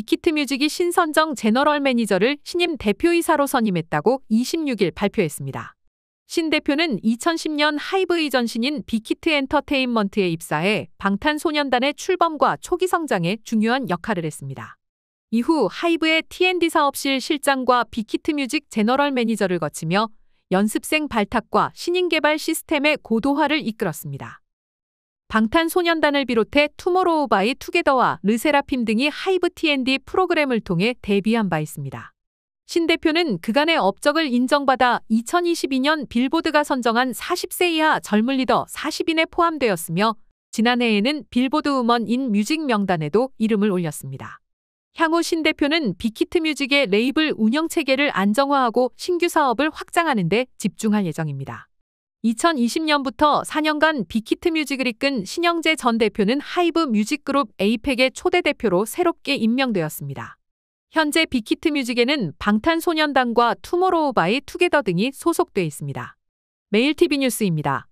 빅히트 뮤직이 신선정 제너럴 매니저를 신임 대표이사로 선임했다고 26일 발표했습니다. 신 대표는 2010년 하이브 이전신인 빅히트 엔터테인먼트에 입사해 방탄소년단의 출범과 초기 성장에 중요한 역할을 했습니다. 이후 하이브의 T&D 사업실 실장과 빅히트 뮤직 제너럴 매니저를 거치며 연습생 발탁과 신인 개발 시스템의 고도화를 이끌었습니다. 방탄소년단을 비롯해 투모로우바이 투게더와 르세라핌 등이 하이브 T&D 프로그램을 통해 데뷔한 바 있습니다. 신 대표는 그간의 업적을 인정받아 2022년 빌보드가 선정한 40세 이하 젊은 리더 40인에 포함되었으며 지난해에는 빌보드 음원 인 뮤직 명단에도 이름을 올렸습니다. 향후 신 대표는 빅히트 뮤직의 레이블 운영 체계를 안정화하고 신규 사업을 확장하는 데 집중할 예정입니다. 2020년부터 4년간 빅히트 뮤직을 이끈 신영재 전 대표는 하이브 뮤직그룹 에이펙의 초대 대표로 새롭게 임명되었습니다. 현재 빅히트 뮤직에는 방탄소년단과 투모로우바이 투게더 등이 소속돼 있습니다. 매일 t v 뉴스입니다.